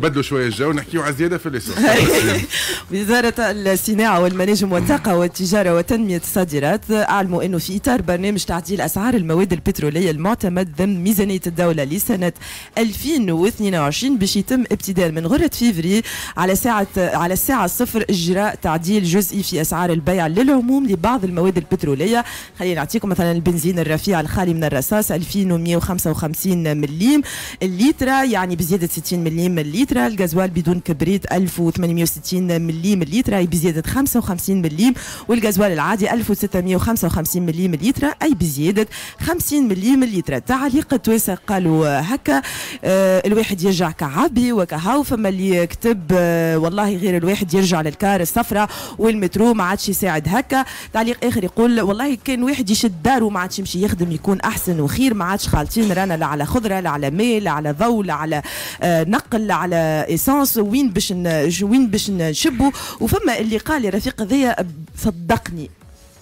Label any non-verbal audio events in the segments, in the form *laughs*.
بدلوا شويه الجو نحكيوا على زياده في الاسواق *laughs* وزاره الصناعه والمناجم والطاقه والتجاره وتنميه الصادرات اعلموا انه في اطار برنامج تعديل اسعار المواد البتروليه المعتمد ضمن ميزانيه الدوله لسنه 2022 باش يتم ابتداء من غره فيفري على ساعه على الساعه الصفر اجراء تعديل جزئي في اسعار البيع للعموم لبعض المواد البتروليه خلينا نعطيكم مثلا البنزين الرفيع الخالي من الرصاص 2155 مليم الليترا يعني بزياده 60 مليم مليم مليتر الغازوال بدون كبريت 1860 ملي مليتر أي بزيادة 55 ملي والغازوال العادي 1655 ملي مليتر أي بزيادة 50 ملي مليتر تعليق التويسة قالوا هكا آه، الواحد يرجع كعبي وكهاو فما اللي كتب آه، والله غير الواحد يرجع للكار الصفراء والمترو ما عادش يساعد هكا تعليق اخر يقول والله كان واحد يشد داره ما عادش يمشي يخدم يكون احسن وخير ما عادش خالطين رانا لا على خضره لا على ماء لا على ضوء لا على آه، نقل لا على على ايسانس وين باش وين باش نشبوا وفما اللي قال لي رفيق هذايا صدقني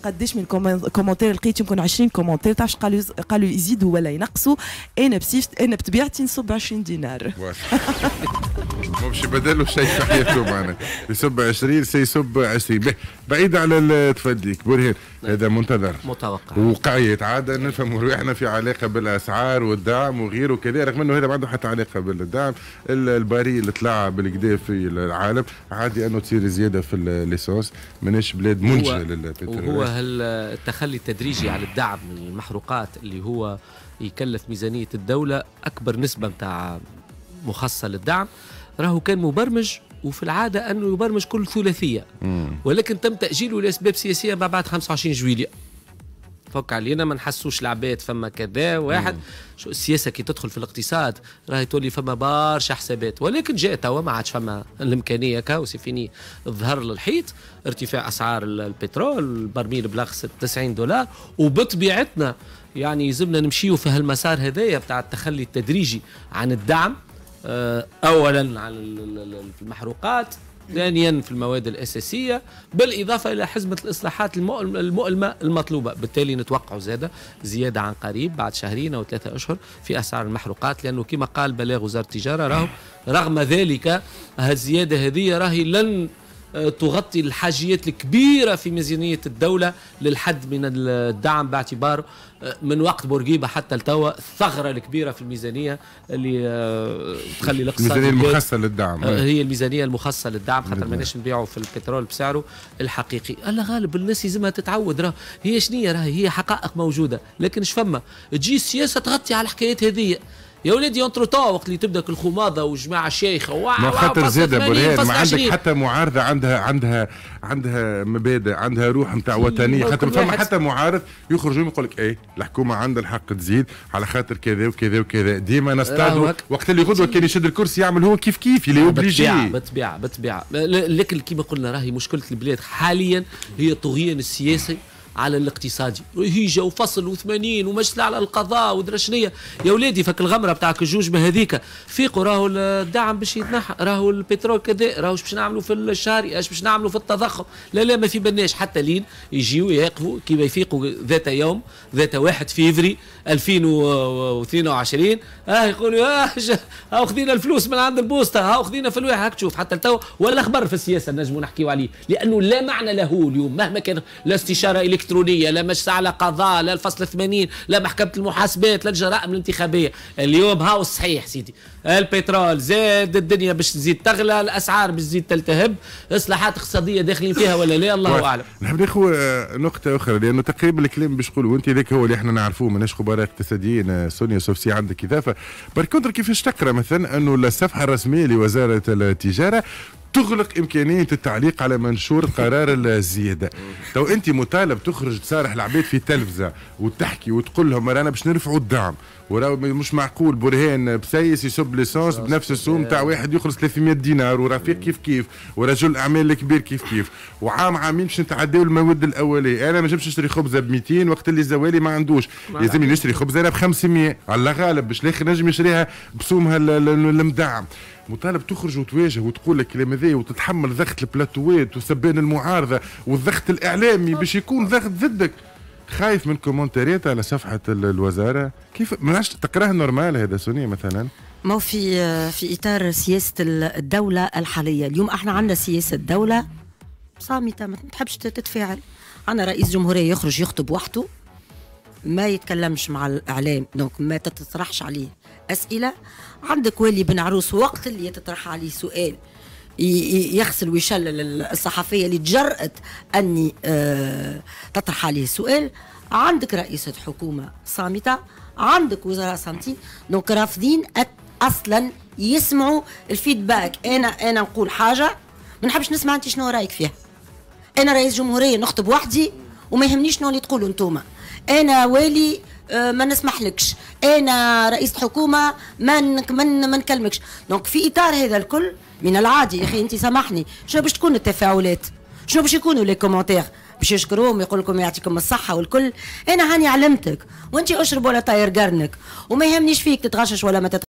قداش من كومنتير لقيت يمكن 20 كومنتير تعرفش قالوا قالوا يزيدوا ولا ينقصوا انا بسيفت انا بطبيعتي نصب 20 دينار *laughs* مش بدله شيء في حياته معنا يسب 20 سيسب 20 بعيد على تفديك برهان هذا منتظر متوقع وقع يتعادى نفهم احنا في علاقه بالاسعار والدعم وغيره وكذا رغم انه هذا ما عنده حتى علاقه بالدعم الباري اللي طلع بالكدا في العالم عادي انه تصير زياده في الليسونس ماناش بلاد منجة للبترول وهو التخلي التدريجي على الدعم المحروقات اللي هو يكلف ميزانيه الدوله اكبر نسبه نتاع مخصصه للدعم راهو كان مبرمج وفي العاده انه يبرمج كل ثلاثيه ولكن تم تاجيله لاسباب سياسيه ما بعد 25 جويليه فك علينا ما نحسوش العباد فما كذا واحد شو السياسه كي تدخل في الاقتصاد راهي تولي فما برشا حسابات ولكن جاء توا ما عادش فما الامكانيه كا وسيفيني ظهر للحيط ارتفاع اسعار البترول البرميل بلغ 90 دولار وبطبيعتنا يعني يلزمنا نمشيو في هالمسار هذايا بتاع التخلي التدريجي عن الدعم آه، اولا على المحروقات ثانيا في المواد الاساسيه بالاضافه الى حزمه الاصلاحات المؤلمه المطلوبه بالتالي نتوقع زيادة زياده عن قريب بعد شهرين او ثلاثه اشهر في اسعار المحروقات لانه كما قال بلاغ وزاره التجاره راهو رغم ذلك هالزيادة هذه راهي لن آه، تغطي الحاجيات الكبيرة في ميزانية الدولة للحد من الدعم باعتبار آه، من وقت بورقيبة حتى لتوا الثغرة الكبيرة في الميزانية اللي آه، تخلي الاقتصاد الميزانية المخصصة للدعم هي الميزانية المخصصة للدعم خاطر ماناش نبيعوا في البترول بسعره الحقيقي ألا غالب الناس يلزمها تتعود راه هي شنية راهي هي حقائق موجودة لكن شفما تجي السياسة تغطي على الحكايات هذه يا ولدي انترو توا وقت اللي تبدا الخماضه والجماعه الشيخه ما خاطر زاد ابو ما عندك حتى معارضه عندها عندها عندها مبادئ عندها روح نتاع وطنيه خاطر فما حتى معارض يخرج يقول لك ايه الحكومه عندها الحق تزيد على خاطر كذا وكذا وكذا ديما نستعدوا وقت اللي غدوه كان يشد الكرسي يعمل هو كيف كيف اللي اوبليجي بالطبيعه بالطبيعه لكن كيما قلنا راهي مشكله البلاد حاليا هي الطغيان السياسي على الاقتصادي هيجة وفصل و80 ومجلس على القضاء ودرا شنيا يا ولادي فك الغمره بتاعك الجوج ما هذيك فيقوا راهو الدعم باش يتنحى راهو البترول كذا راهو باش نعملوا في الشهري اش باش نعملوا في التضخم لا لا ما في بناش حتى لين يجيو يقفوا كيما يفيقوا ذات يوم ذات 1 فيفري 2022 اه يقولوا اه خذينا الفلوس من عند البوسطه ها خذينا في الواحد هاك تشوف حتى التو ولا خبر في السياسه نجموا نحكيوا عليه لانه لا معنى له اليوم مهما كان لا استشاره الالكترونيه لا مجلس على قضاء لا الفصل 80 لا محكمه المحاسبات لا الجرائم الانتخابيه اليوم هاو صحيح سيدي البترول زاد الدنيا باش تزيد تغلى الاسعار باش تزيد تلتهب اصلاحات اقتصاديه داخلين فيها ولا لا الله اعلم نحب ناخذ نقطه اخرى لانه تقريبا الكلام باش نقولوا انت ذاك هو اللي احنا نعرفوه ماناش خبراء اقتصاديين سونيا سوفسي عندك اضافه بالكونتر كيفاش تقرا مثلا انه الصفحه الرسميه لوزاره التجاره تغلق امكانيه التعليق على منشور قرار الزياده تو انت مطالب تخرج تصارح العباد في التلفزه وتحكي وتقول لهم رانا باش نرفعوا الدعم وراه مش معقول برهان بسيس يسب ليسونس آه، بنفس السوم تاع واحد يخلص 300 دينار ورفيق كيف كيف ورجل اعمال الكبير كيف كيف وعام عامين باش نتعداو المواد الاوليه انا ما نجمش نشري خبزه ب 200 وقت اللي الزوالي ما عندوش لازمني نشري خبزه انا ب 500 على غالب باش الاخر نجم يشريها بسومها المدعم مطالب تخرج وتواجه وتقول لك الكلام هذا وتتحمل ضغط البلاتوات وسبان المعارضه والضغط الاعلامي باش يكون ضغط ضدك خايف من كومنتاريات على صفحه الوزاره كيف ما تقراه نورمال هذا سونيا مثلا ما في في اطار سياسه الدوله الحاليه اليوم احنا عندنا سياسه الدوله صامته ما تحبش تتفاعل عندنا رئيس جمهوريه يخرج يخطب وحده ما يتكلمش مع الاعلام دونك ما تطرحش عليه اسئله عندك والي بن عروس وقت اللي تطرح عليه سؤال يغسل ويشلل الصحفيه اللي تجرأت اني آه، تطرح عليه السؤال عندك رئيسه حكومه صامته عندك وزراء صامتين دونك رافضين اصلا يسمعوا الفيدباك انا انا نقول حاجه ما نحبش نسمع انت شنو رايك فيها انا رئيس جمهوريه نخطب وحدي وما يهمنيش شنو اللي تقولوا انتوما انا والي آه، ما نسمحلكش انا رئيس حكومه ما من ما نكلمكش دونك في اطار هذا الكل من العادي يا اخي انت سامحني شنو باش تكون التفاعلات شنو باش يكونوا لي كومونتير باش يشكروهم يقول لكم يعطيكم الصحه والكل انا هاني علمتك وانت اشرب ولا طاير قرنك وما يهمنيش فيك تتغشش ولا ما تتغشش